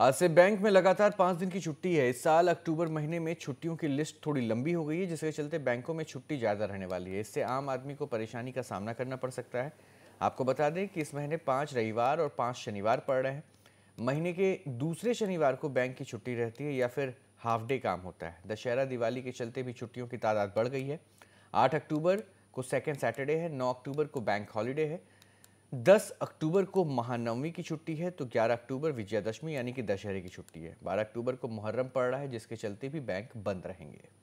आज से बैंक में लगातार पांच दिन की छुट्टी है इस साल अक्टूबर महीने में छुट्टियों की लिस्ट थोड़ी लंबी हो गई है जिसके चलते बैंकों में छुट्टी ज़्यादा रहने वाली है इससे आम आदमी को परेशानी का सामना करना पड़ सकता है आपको बता दें कि इस महीने पांच रविवार और पांच शनिवार पड़ रहे हैं महीने के दूसरे शनिवार को बैंक की छुट्टी रहती है या फिर हाफ डे काम होता है दशहरा दिवाली के चलते भी छुट्टियों की तादाद बढ़ गई है आठ अक्टूबर को सेकेंड सैटरडे है नौ अक्टूबर को बैंक हॉलीडे है 10 अक्टूबर को महानवमी की छुट्टी है तो 11 अक्टूबर विजयादशमी यानी कि दशहरे की छुट्टी है 12 अक्टूबर को मुहर्रम पड़ रहा है जिसके चलते भी बैंक बंद रहेंगे